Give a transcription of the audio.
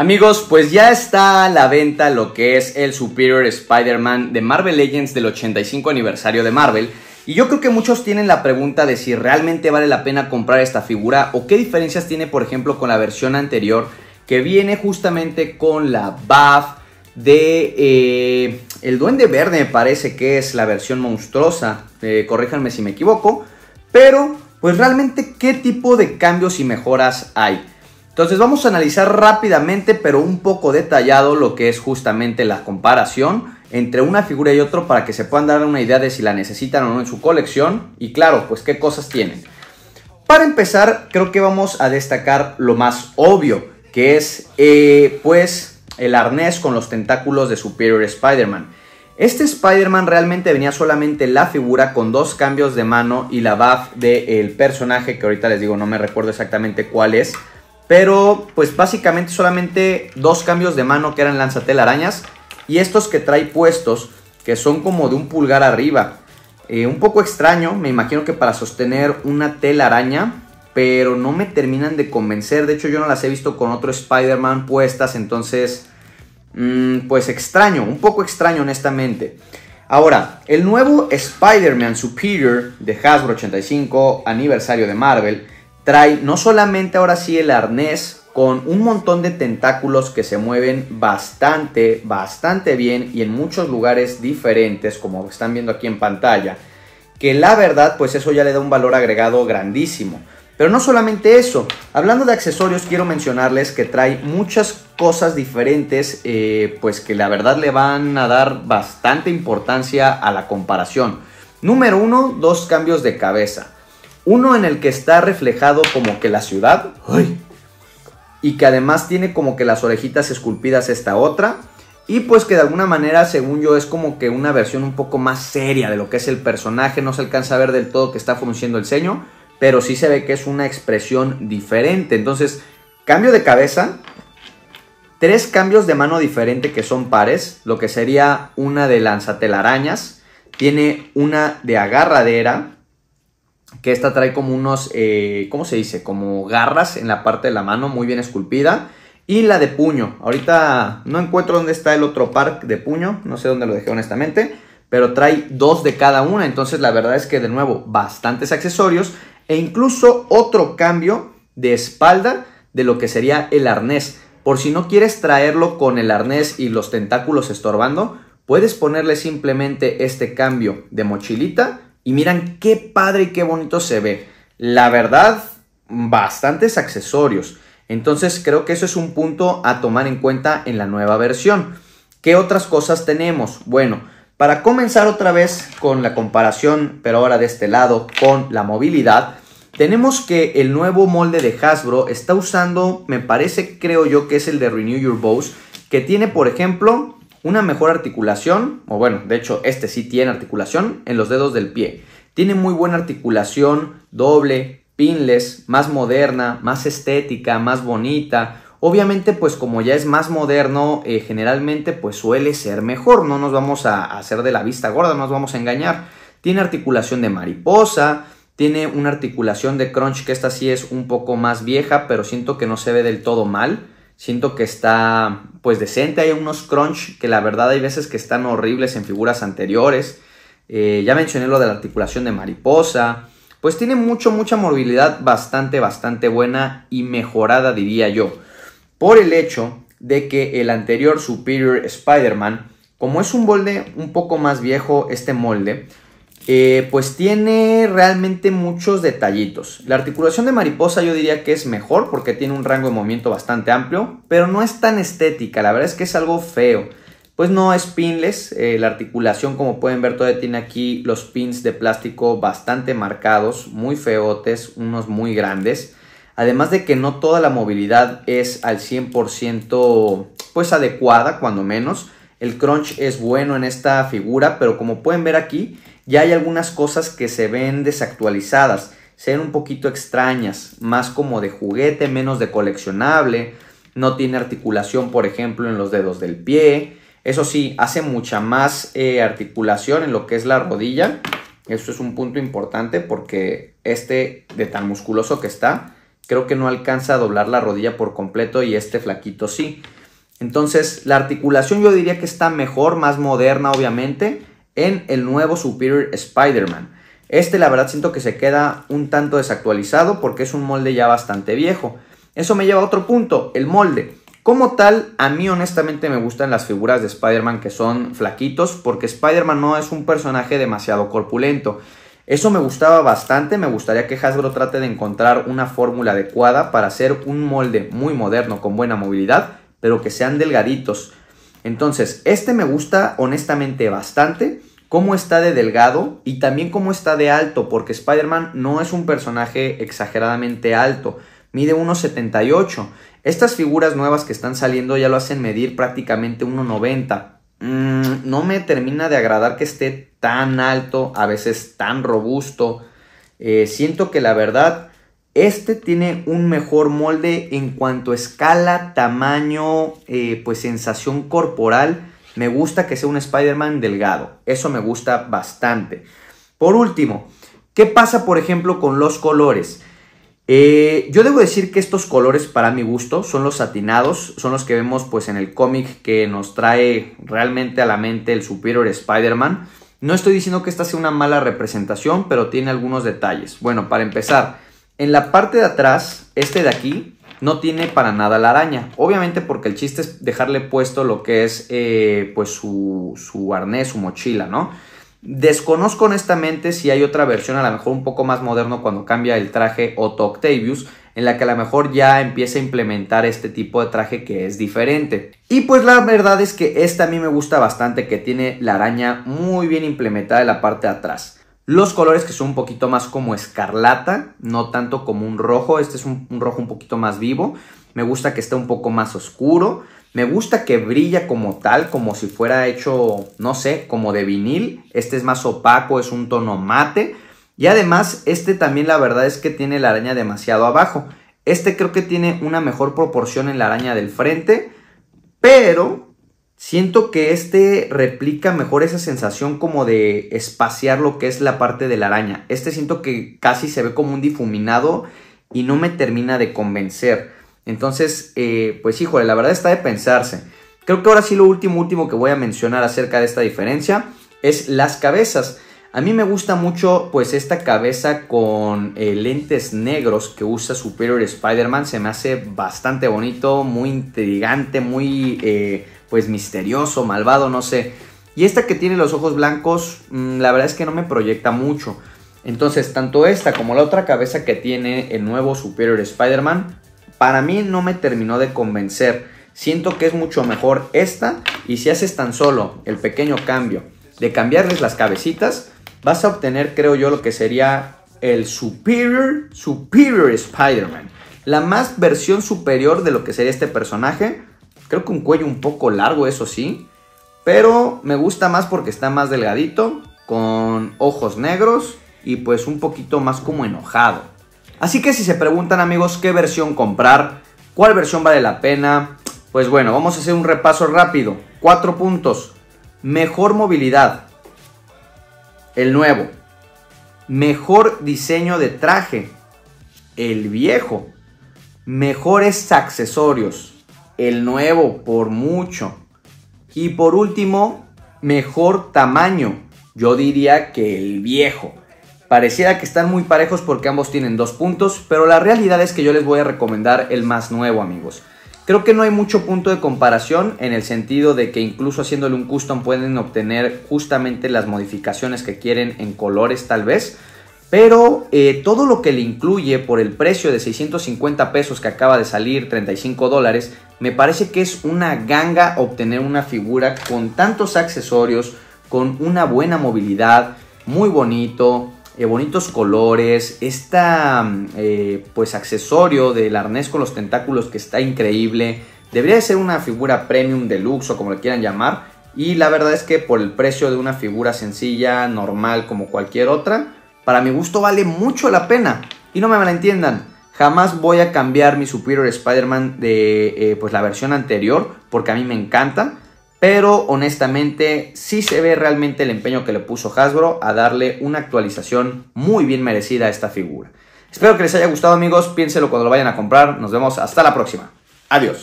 Amigos, pues ya está a la venta lo que es el Superior Spider-Man de Marvel Legends del 85 aniversario de Marvel. Y yo creo que muchos tienen la pregunta de si realmente vale la pena comprar esta figura o qué diferencias tiene, por ejemplo, con la versión anterior que viene justamente con la buff de eh, el Duende Verde, me parece que es la versión monstruosa. Eh, corríjanme si me equivoco. Pero, pues realmente, ¿qué tipo de cambios y mejoras hay? Entonces vamos a analizar rápidamente pero un poco detallado lo que es justamente la comparación entre una figura y otro para que se puedan dar una idea de si la necesitan o no en su colección y claro, pues qué cosas tienen. Para empezar, creo que vamos a destacar lo más obvio, que es eh, pues el arnés con los tentáculos de Superior Spider-Man. Este Spider-Man realmente venía solamente la figura con dos cambios de mano y la buff del personaje que ahorita les digo no me recuerdo exactamente cuál es. Pero pues básicamente solamente dos cambios de mano que eran lanzatelarañas y estos que trae puestos que son como de un pulgar arriba. Eh, un poco extraño, me imagino que para sostener una telaraña, pero no me terminan de convencer. De hecho yo no las he visto con otro Spider-Man puestas, entonces mm, pues extraño, un poco extraño honestamente. Ahora, el nuevo Spider-Man Superior de Hasbro 85 aniversario de Marvel Trae no solamente ahora sí el arnés con un montón de tentáculos que se mueven bastante, bastante bien y en muchos lugares diferentes, como están viendo aquí en pantalla, que la verdad pues eso ya le da un valor agregado grandísimo. Pero no solamente eso, hablando de accesorios quiero mencionarles que trae muchas cosas diferentes eh, pues que la verdad le van a dar bastante importancia a la comparación. Número uno, dos cambios de cabeza. Uno en el que está reflejado como que la ciudad. Y que además tiene como que las orejitas esculpidas esta otra. Y pues que de alguna manera, según yo, es como que una versión un poco más seria de lo que es el personaje. No se alcanza a ver del todo que está frunciendo el ceño. Pero sí se ve que es una expresión diferente. Entonces, cambio de cabeza. Tres cambios de mano diferente que son pares. Lo que sería una de lanzatelarañas. Tiene una de agarradera que esta trae como unos, eh, ¿cómo se dice? Como garras en la parte de la mano, muy bien esculpida. Y la de puño. Ahorita no encuentro dónde está el otro par de puño, no sé dónde lo dejé honestamente, pero trae dos de cada una. Entonces la verdad es que de nuevo, bastantes accesorios e incluso otro cambio de espalda de lo que sería el arnés. Por si no quieres traerlo con el arnés y los tentáculos estorbando, puedes ponerle simplemente este cambio de mochilita y miran qué padre y qué bonito se ve. La verdad, bastantes accesorios. Entonces creo que eso es un punto a tomar en cuenta en la nueva versión. ¿Qué otras cosas tenemos? Bueno, para comenzar otra vez con la comparación, pero ahora de este lado, con la movilidad, tenemos que el nuevo molde de Hasbro está usando, me parece, creo yo que es el de Renew Your Bows, que tiene, por ejemplo, una mejor articulación, o bueno, de hecho este sí tiene articulación en los dedos del pie. Tiene muy buena articulación doble, pinless, más moderna, más estética, más bonita. Obviamente, pues como ya es más moderno, eh, generalmente pues suele ser mejor, no nos vamos a hacer de la vista gorda, no nos vamos a engañar. Tiene articulación de mariposa, tiene una articulación de crunch que esta sí es un poco más vieja, pero siento que no se ve del todo mal. Siento que está pues decente. Hay unos crunch que la verdad hay veces que están horribles en figuras anteriores. Eh, ya mencioné lo de la articulación de mariposa. Pues tiene mucho, mucha movilidad bastante, bastante buena y mejorada diría yo. Por el hecho de que el anterior Superior Spider-Man, como es un molde un poco más viejo, este molde, eh, pues tiene realmente muchos detallitos. La articulación de mariposa yo diría que es mejor porque tiene un rango de movimiento bastante amplio, pero no es tan estética, la verdad es que es algo feo. Pues no es pinless, eh, la articulación como pueden ver todavía tiene aquí los pins de plástico bastante marcados, muy feotes, unos muy grandes. Además de que no toda la movilidad es al 100% pues adecuada, cuando menos. El crunch es bueno en esta figura, pero como pueden ver aquí, ya hay algunas cosas que se ven desactualizadas, sean un poquito extrañas, más como de juguete, menos de coleccionable, no tiene articulación, por ejemplo, en los dedos del pie. Eso sí, hace mucha más eh, articulación en lo que es la rodilla. Eso es un punto importante porque este de tan musculoso que está, creo que no alcanza a doblar la rodilla por completo y este flaquito sí. Entonces, la articulación yo diría que está mejor, más moderna obviamente, en el nuevo Superior Spider-Man. Este la verdad siento que se queda un tanto desactualizado porque es un molde ya bastante viejo. Eso me lleva a otro punto, el molde. Como tal, a mí honestamente me gustan las figuras de Spider-Man que son flaquitos porque Spider-Man no es un personaje demasiado corpulento. Eso me gustaba bastante, me gustaría que Hasbro trate de encontrar una fórmula adecuada para hacer un molde muy moderno con buena movilidad, pero que sean delgaditos. Entonces, este me gusta honestamente bastante cómo está de delgado y también cómo está de alto, porque Spider-Man no es un personaje exageradamente alto, mide 1,78. Estas figuras nuevas que están saliendo ya lo hacen medir prácticamente 1,90. Mm, no me termina de agradar que esté tan alto, a veces tan robusto. Eh, siento que la verdad, este tiene un mejor molde en cuanto a escala, tamaño, eh, pues sensación corporal me gusta que sea un Spider-Man delgado. Eso me gusta bastante. Por último, ¿qué pasa por ejemplo con los colores? Eh, yo debo decir que estos colores para mi gusto son los satinados, son los que vemos pues en el cómic que nos trae realmente a la mente el Superior Spider-Man. No estoy diciendo que esta sea una mala representación, pero tiene algunos detalles. Bueno, para empezar, en la parte de atrás, este de aquí, no tiene para nada la araña. Obviamente porque el chiste es dejarle puesto lo que es eh, pues su, su arnés, su mochila, ¿no? Desconozco honestamente si hay otra versión, a lo mejor un poco más moderno cuando cambia el traje Otto Octavius, en la que a lo mejor ya empieza a implementar este tipo de traje que es diferente. Y pues la verdad es que esta a mí me gusta bastante, que tiene la araña muy bien implementada en la parte de atrás. Los colores que son un poquito más como escarlata, no tanto como un rojo. Este es un, rojo un poquito más vivo. Me gusta que esté un poco más oscuro. Me gusta que brilla como tal, como si fuera hecho, no sé, como de vinil. Este es más opaco, es un tono mate. Y además, este también la verdad es que tiene la araña demasiado abajo. Este creo que tiene una mejor proporción en la araña del frente. Pero Siento que este replica mejor esa sensación como de espaciar lo que es la parte de la araña. Este siento que casi se ve como un difuminado y no me termina de convencer. Entonces, eh, pues híjole, la verdad está de pensarse. Creo que ahora sí lo último, último que voy a mencionar acerca de esta diferencia es las cabezas. A mí me gusta mucho pues esta cabeza con eh, lentes negros que usa Superior Spider-Man. Se me hace bastante bonito, muy intrigante, muy... Eh, pues misterioso, malvado, no sé. Y esta que tiene los ojos blancos, mm, la verdad es que no me proyecta mucho. Entonces, tanto esta como la otra cabeza que tiene el nuevo Superior Spider-Man, para mí no me terminó de convencer. Siento que es mucho mejor esta y si haces tan solo el pequeño cambio de cambiarles las cabecitas, vas a obtener, creo yo, lo que sería el Superior, Superior Spider-Man. La más versión superior de lo que sería este personaje Creo que un cuello un poco largo, eso sí. Pero me gusta más porque está más delgadito, con ojos negros y pues un poquito más como enojado. Así que si se preguntan amigos qué versión comprar, cuál versión vale la pena, pues bueno, vamos a hacer un repaso rápido. Cuatro puntos. Mejor movilidad. El nuevo. Mejor diseño de traje. El viejo. Mejores accesorios el nuevo por mucho. Y por último, mejor tamaño. Yo diría que el viejo. Pareciera que están muy parejos porque ambos tienen dos puntos, pero la realidad es que yo les voy a recomendar el más nuevo, amigos. Creo que no hay mucho punto de comparación en el sentido de que incluso haciéndole un custom pueden obtener justamente las modificaciones que quieren en colores tal vez. Pero eh, todo lo que le incluye por el precio de 650 pesos que acaba de salir, 35 dólares, me parece que es una ganga obtener una figura con tantos accesorios, con una buena movilidad, muy bonito, eh, bonitos colores, Este pues accesorio del arnés con los tentáculos que está increíble. Debería ser una figura premium deluxe o como le quieran llamar. Y la verdad es que por el precio de una figura sencilla, normal como cualquier otra, para mi gusto vale mucho la pena. Y no me malentiendan, jamás voy a cambiar mi Superior Spider-Man de eh, pues la versión anterior, porque a mí me encanta. Pero honestamente sí se ve realmente el empeño que le puso Hasbro a darle una actualización muy bien merecida a esta figura. Espero que les haya gustado amigos, piénselo cuando lo vayan a comprar, nos vemos hasta la próxima. Adiós.